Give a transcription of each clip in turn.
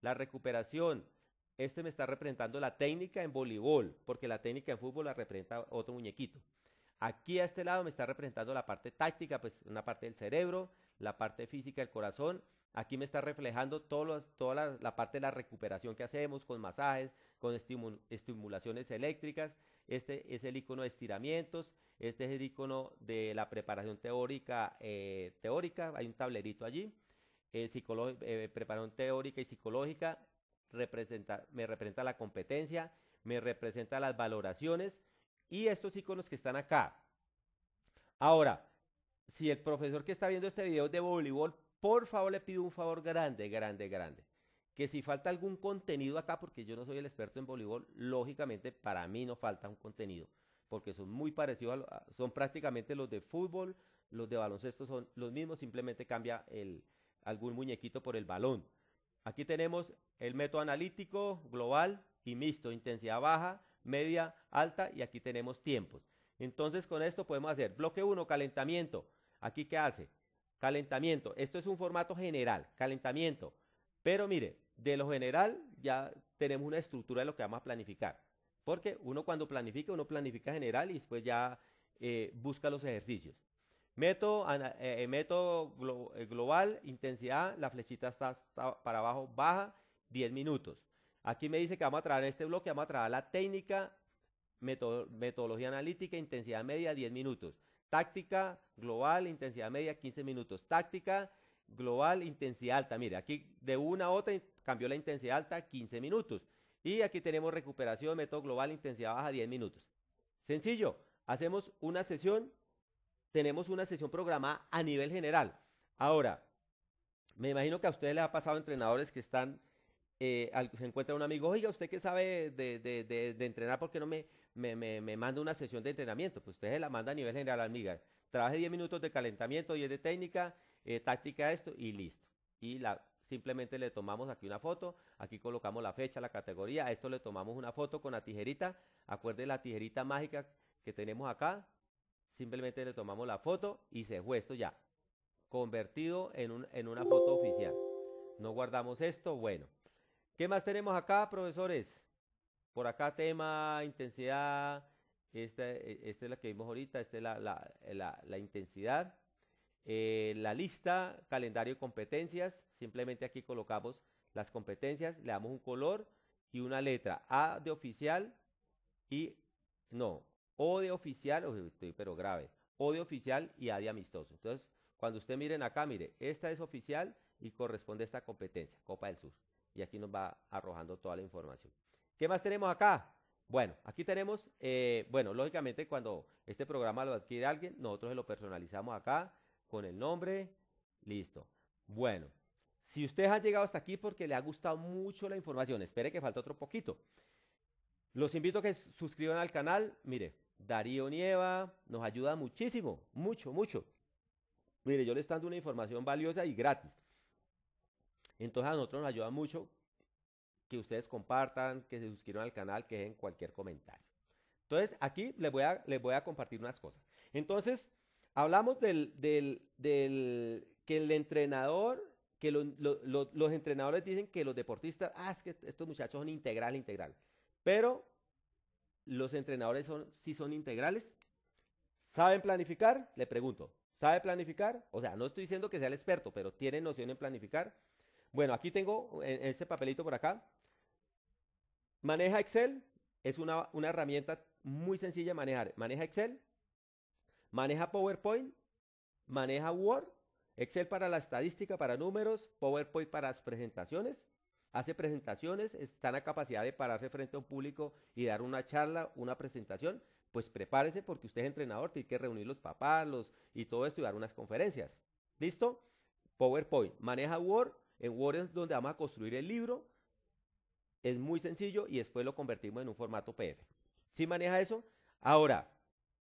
la recuperación. Este me está representando la técnica en voleibol, porque la técnica en fútbol la representa otro muñequito. Aquí a este lado me está representando la parte táctica, pues una parte del cerebro, la parte física del corazón. Aquí me está reflejando toda la, parte de la recuperación que hacemos con masajes, con estimulaciones eléctricas. Este es el icono de estiramientos. Este es el icono de la preparación teórica. Eh, teórica. Hay un tablerito allí eh, eh preparación teórica y psicológica, me representa la competencia, me representa las valoraciones y estos iconos que están acá. Ahora, si el profesor que está viendo este video de voleibol, por favor le pido un favor grande, grande, grande. Que si falta algún contenido acá, porque yo no soy el experto en voleibol, lógicamente para mí no falta un contenido, porque son muy parecidos, son prácticamente los de fútbol, los de baloncesto son los mismos, simplemente cambia el, algún muñequito por el balón. Aquí tenemos el método analítico, global y mixto, intensidad baja, media, alta y aquí tenemos tiempos. Entonces con esto podemos hacer bloque 1, calentamiento. Aquí qué hace? Calentamiento. Esto es un formato general, calentamiento. Pero mire, de lo general ya tenemos una estructura de lo que vamos a planificar. Porque uno cuando planifica, uno planifica general y después ya eh, busca los ejercicios. Método eh, eh, eh, global, intensidad, la flechita está, para abajo, baja, 10 minutos. Aquí me dice que vamos a traer este bloque, vamos a traer la técnica, metodología analítica, intensidad media, 10 minutos. Táctica global, intensidad media, 15 minutos. Táctica global, intensidad alta. Mire, aquí de una a otra cambió la intensidad alta, 15 minutos. Y aquí tenemos recuperación, método global, intensidad baja, 10 minutos. Sencillo, hacemos una sesión tenemos una sesión programada a nivel general. Ahora, me imagino que a ustedes les ha pasado entrenadores que están, eh, se encuentra un amigo, oiga, ¿usted qué sabe de, entrenar? ¿Por qué no me, me, manda una sesión de entrenamiento? Pues ustedes la manda a nivel general, amiga. Trabaje 10 minutos de calentamiento, 10 de técnica, eh, táctica esto y listo. Y simplemente le tomamos aquí una foto, aquí colocamos la fecha, la categoría, a esto le tomamos una foto con la tijerita, acuerde la tijerita mágica que tenemos acá, Simplemente le tomamos la foto y se fue esto ya. Convertido en, un, en una foto oficial. No guardamos esto. Bueno. ¿Qué más tenemos acá, profesores? Por acá tema, intensidad. Esta, e, es la que vimos ahorita. Esta es la, intensidad. Eh, la lista, calendario competencias. Simplemente aquí colocamos las competencias. Le damos un color y una letra. A de oficial y no, o de oficial, pero grave, o de oficial y A de amistoso. Entonces, cuando usted miren acá, mire, esta es oficial y corresponde a esta competencia, Copa del Sur. Y aquí nos va arrojando toda la información. ¿Qué más tenemos acá? Bueno, aquí tenemos, eh, bueno, lógicamente cuando este programa lo adquiere alguien, nosotros lo personalizamos acá con el nombre, listo. Bueno, si ustedes han llegado hasta aquí porque le ha gustado mucho la información, espere que falta otro poquito. Los invito a que suscriban al canal, mire, Darío Nieva, nos ayuda muchísimo, mucho, mucho. Mire, yo le estoy dando una información valiosa y gratis. Entonces a nosotros nos ayuda mucho que ustedes compartan, que se suscriban al canal, que dejen cualquier comentario. Entonces aquí les voy a, les voy a compartir unas cosas. Entonces, hablamos del, del, del que el entrenador, que los entrenadores dicen que los deportistas, ah, es que estos muchachos son integral, integral. Pero los entrenadores son, sí son integrales. ¿Saben planificar? Le pregunto. ¿Sabe planificar? O sea, no estoy diciendo que sea el experto, pero tiene noción en planificar. Bueno, aquí tengo este papelito por acá. Maneja Excel. Es una, una herramienta muy sencilla de manejar. Maneja Excel. Maneja PowerPoint. Maneja Word. Excel para la estadística, para números. PowerPoint para las presentaciones hace presentaciones, está en la capacidad de pararse frente a un público y dar una charla, una presentación, pues prepárese porque usted es entrenador, tiene que reunir los papás los, y todo esto y dar unas conferencias. ¿Listo? PowerPoint. Maneja Word. En Word es donde vamos a construir el libro. Es muy sencillo y después lo convertimos en un formato PDF. ¿Sí maneja eso? Ahora,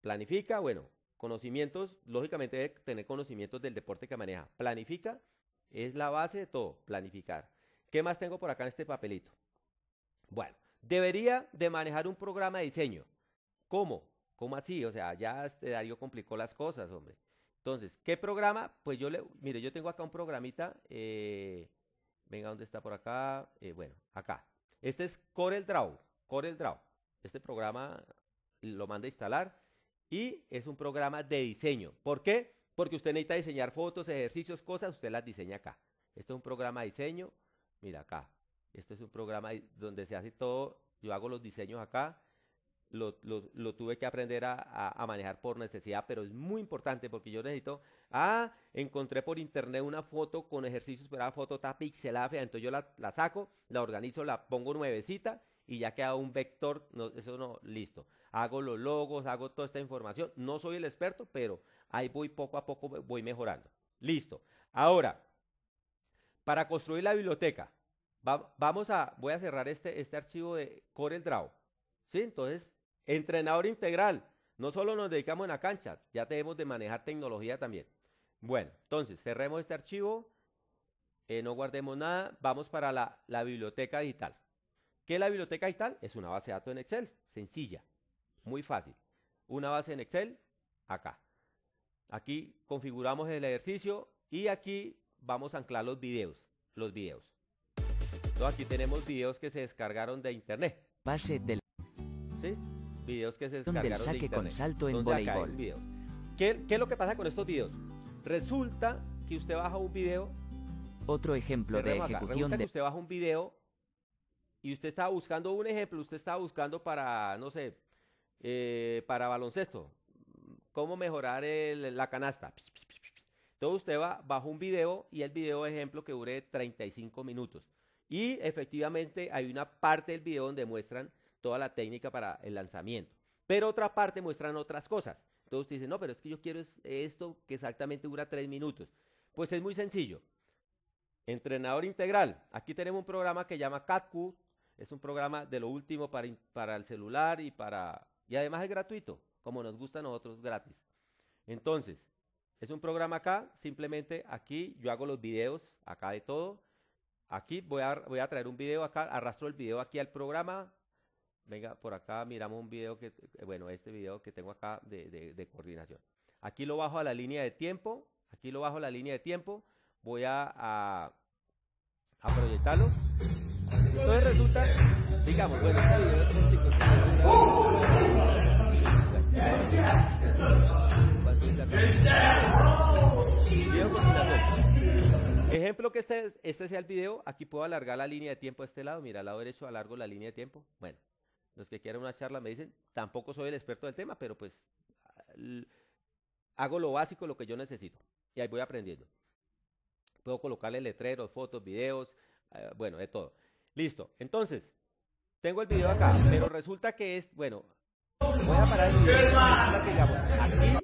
planifica, bueno, conocimientos, lógicamente debe tener conocimientos del deporte que maneja. Planifica, es la base de todo, planificar. ¿Qué más tengo por acá en este papelito? Bueno, debería de manejar un programa de diseño. ¿Cómo? ¿Cómo así? O sea, ya este Darío complicó las cosas, hombre. Entonces, ¿qué programa? Pues yo le, mire, yo tengo acá un programita. Eh, venga, ¿dónde está por acá? Eh, bueno, acá. Este es Corel Draw. Corel Draw. Este programa lo manda a instalar y es un programa de diseño. ¿Por qué? Porque usted necesita diseñar fotos, ejercicios, cosas, usted las diseña acá. Este es un programa de diseño. Mira acá. Esto es un programa donde se hace todo. Yo hago los diseños acá. Lo, lo, tuve que aprender a, a, manejar por necesidad, pero es muy importante porque yo necesito. Ah, encontré por internet una foto con ejercicios, pero la ah, foto está pixelada, entonces yo la, la, saco, la organizo, la pongo nuevecita y ya queda un vector. eso no, listo. Hago los logos, hago toda esta información. No soy el experto, pero ahí voy poco a poco, voy mejorando. Listo. Ahora, para construir la biblioteca. vamos a, voy a cerrar este, este archivo de Draw, ¿Sí? Entonces, entrenador integral. No solo nos dedicamos en la cancha, ya tenemos de manejar tecnología también. Bueno, entonces, cerremos este archivo. Eh, no guardemos nada, vamos para la, la, biblioteca digital. ¿Qué es la biblioteca digital? Es una base de datos en Excel, sencilla, muy fácil. Una base en Excel, acá. Aquí configuramos el ejercicio y aquí vamos a anclar los videos, los videos. aquí tenemos videos que se descargaron de internet. Base del... ¿Sí? Videos que se descargaron del saque de internet. con salto en voleibol. ¿Qué, es lo que pasa con estos videos? Resulta que usted baja un video... Otro ejemplo de ejecución de... Que usted baja un video y usted está buscando un ejemplo, usted está buscando para, no sé, eh, para baloncesto, cómo mejorar la canasta. Entonces usted va bajo un video y el video, ejemplo, que dure 35 minutos. Y efectivamente hay una parte del video donde muestran toda la técnica para el lanzamiento. Pero otra parte muestran otras cosas. Entonces usted dice, no, pero es que yo quiero esto que exactamente dura 3 minutos. Pues es muy sencillo. Entrenador integral. Aquí tenemos un programa que llama CatQ. Es un programa de lo último para, para el celular y para... Y además es gratuito, como nos gusta a nosotros, gratis. Entonces, es un programa acá, simplemente aquí yo hago los videos, acá de todo. Aquí voy a, voy a traer un video acá, arrastro el video aquí al programa. Venga, por acá miramos un video que, eh, bueno, este video que tengo acá de, coordinación. Aquí lo bajo a la línea de tiempo, aquí lo bajo a la línea de tiempo. Voy a, a, proyectarlo. Entonces resulta, digamos, bueno, este video es Ejemplo que este, este sea el video, aquí puedo alargar la línea de tiempo a este lado, mira, al lado derecho alargo la línea de tiempo. Bueno, los que quieran una charla me dicen, tampoco soy el experto del tema, pero pues hago lo básico, lo que yo necesito, y ahí voy aprendiendo. Puedo colocarle letreros, fotos, videos, eh, bueno, de todo. Listo, entonces, tengo el video acá, pero resulta que es, bueno, voy a parar el video,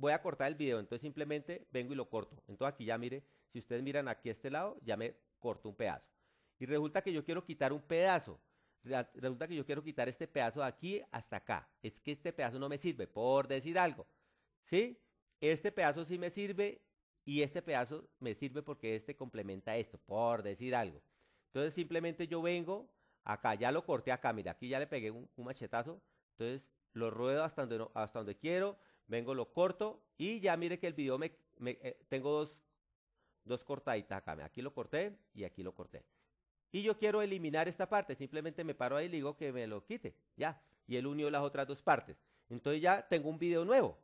voy a cortar el video, entonces simplemente vengo y lo corto. Entonces aquí ya mire, si ustedes miran aquí a este lado, ya me corto un pedazo. Y resulta que yo quiero quitar un pedazo. Resulta que yo quiero quitar este pedazo de aquí hasta acá. Es que este pedazo no me sirve, por decir algo. ¿Sí? Este pedazo sí me sirve y este pedazo me sirve porque este complementa esto, por decir algo. Entonces simplemente yo vengo acá, ya lo corté acá, mira, aquí ya le pegué un, machetazo. Entonces lo ruedo hasta hasta donde quiero, Vengo, lo corto y ya mire que el video me, eh, tengo dos, dos cortaditas acá. Aquí lo corté y aquí lo corté. Y yo quiero eliminar esta parte. Simplemente me paro ahí y le digo que me lo quite. Ya. Y él unió las otras dos partes. Entonces ya tengo un video nuevo.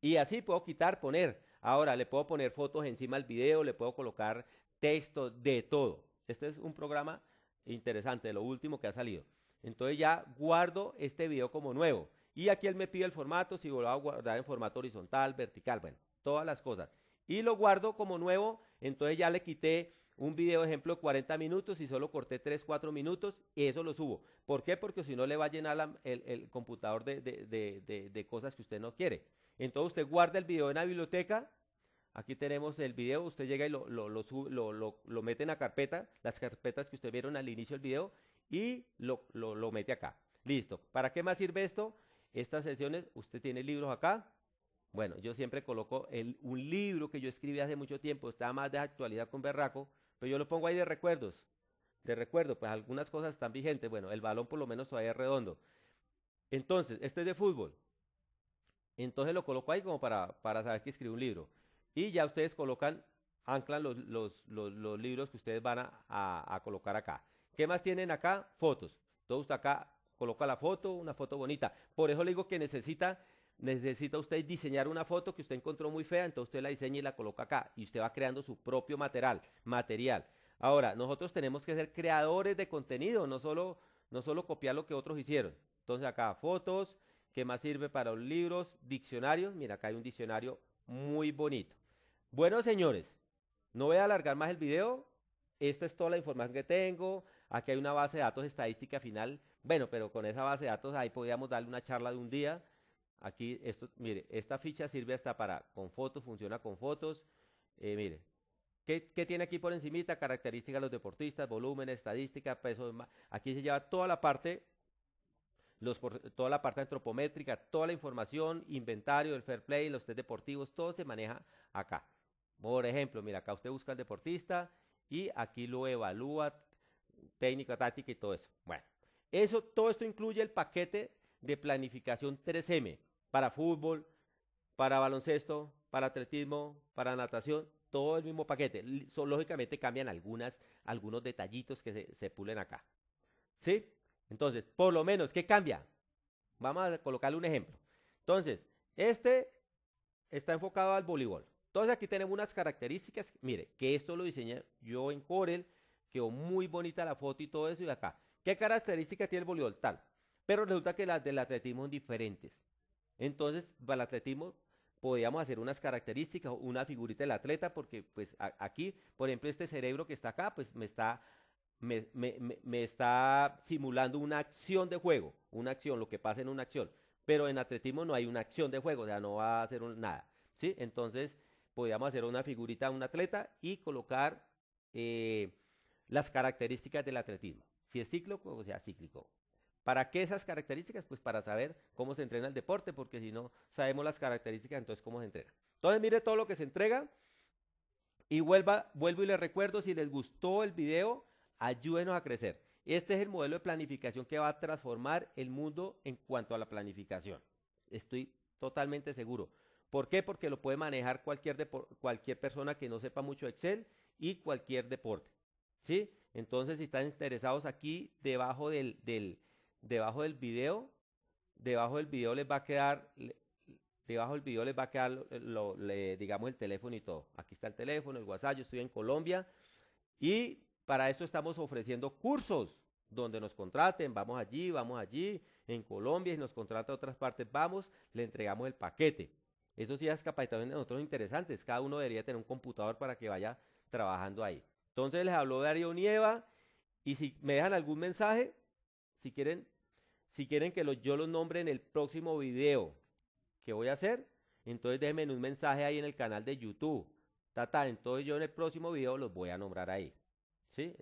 Y así puedo quitar, poner. Ahora le puedo poner fotos encima al video, le puedo colocar texto, de todo. Este es un programa interesante, lo último que ha salido. Entonces ya guardo este video como nuevo. Y aquí él me pide el formato, si lo voy a guardar en formato horizontal, vertical, bueno, todas las cosas. Y lo guardo como nuevo, entonces ya le quité un video ejemplo de 40 minutos y solo corté 3, 4 minutos y eso lo subo. ¿Por qué? Porque si no le va a llenar el, computador de, cosas que usted no quiere. Entonces usted guarda el video en la biblioteca, Aquí tenemos el video, usted llega y lo, lo, mete en la carpeta, las carpetas que usted vieron al inicio del video, y lo, mete acá. Listo. ¿Para qué más sirve esto? Estas sesiones, usted tiene libros acá. Bueno, yo siempre coloco un libro que yo escribí hace mucho tiempo, está más de actualidad con Berraco, pero yo lo pongo ahí de recuerdos. De recuerdo, pues algunas cosas están vigentes. Bueno, el balón por lo menos todavía es redondo. Entonces, este es de fútbol. Entonces lo coloco ahí como para, saber que escribe un libro. Y ya ustedes colocan, anclan los, libros que ustedes van a, a colocar acá. ¿Qué más tienen acá? Fotos. Todo está acá coloca la foto, una foto bonita. Por eso le digo que necesita, necesita usted diseñar una foto que usted encontró muy fea, entonces usted la diseña y la coloca acá y usted va creando su propio material, material. Ahora, nosotros tenemos que ser creadores de contenido, no solo, no solo copiar lo que otros hicieron. Entonces acá fotos, ¿qué más sirve para los libros? Diccionarios, mira, acá hay un diccionario muy bonito. Bueno, señores, no voy a alargar más el video, esta es toda la información que tengo, aquí hay una base de datos estadística final, bueno, pero con esa base de datos ahí podríamos darle una charla de un día. Aquí, esto, mire, esta ficha sirve hasta para, con fotos, funciona con fotos. Eh, mire, ¿qué, tiene aquí por encimita? Características de los deportistas, volumen, estadística, peso. Aquí se lleva toda la parte, toda la parte antropométrica, toda la información, inventario, el fair play, los test deportivos, todo se maneja acá. Por ejemplo, mira, acá usted busca el deportista y aquí lo evalúa, técnica, táctica y todo eso. Bueno, eso, todo esto incluye el paquete de planificación 3M para fútbol, para baloncesto, para atletismo, para natación, todo el mismo paquete. lógicamente cambian algunas, algunos detallitos que se, se pulen acá. ¿Sí? Entonces, por lo menos, ¿qué cambia? Vamos a colocarle un ejemplo. Entonces, este está enfocado al voleibol. Entonces aquí tenemos unas características. Mire, que esto lo diseñé yo en Corel. Quedó muy bonita la foto y todo eso. Y acá, ¿qué características tiene el voleibol? Tal. Pero resulta que las del atletismo son diferentes. Entonces, para el atletismo podríamos hacer unas características, una figurita del atleta, porque pues aquí, por ejemplo, este cerebro que está acá, pues me está, simulando una acción de juego, una acción, lo que pasa en una acción. Pero en atletismo no hay una acción de juego, o sea, no va a hacer nada. ¿Sí? Entonces, podíamos hacer una figurita un atleta y colocar eh, las características del atletismo. Si es cíclico o sea cíclico. ¿Para qué esas características? Pues para saber cómo se entrena el deporte, porque si no sabemos las características, entonces cómo se entrena. Entonces mire todo lo que se entrega y vuelva, vuelvo y les recuerdo, si les gustó el video, ayúdenos a crecer. Este es el modelo de planificación que va a transformar el mundo en cuanto a la planificación. Estoy totalmente seguro. ¿Por qué? Porque lo puede manejar cualquier, cualquier persona que no sepa mucho Excel y cualquier deporte. ¿Sí? Entonces, si están interesados aquí, debajo del, debajo del video, debajo del video les va a quedar, debajo del video les va a quedar, digamos, el teléfono y todo. Aquí está el teléfono, el WhatsApp, yo estoy en Colombia y para eso estamos ofreciendo cursos donde nos contraten, vamos allí, vamos allí, en Colombia, y nos contrata a otras partes, vamos, le entregamos el paquete. Eso sí, es capacitaciones de nosotros interesantes. Cada uno debería tener un computador para que vaya trabajando ahí. Entonces les habló Darío Nieva. Y si me dejan algún mensaje, si quieren, si quieren que yo los nombre en el próximo video que voy a hacer, entonces déjenme un mensaje ahí en el canal de YouTube. Tata, entonces yo en el próximo video los voy a nombrar ahí. ¿Sí?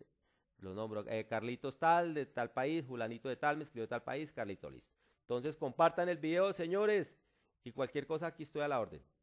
Los nombro. Eh, Carlitos tal, de tal país, Julanito de tal, me escribió de tal país, Carlito listo. Entonces compartan el video, señores. Y cualquier cosa, aquí estoy a la orden.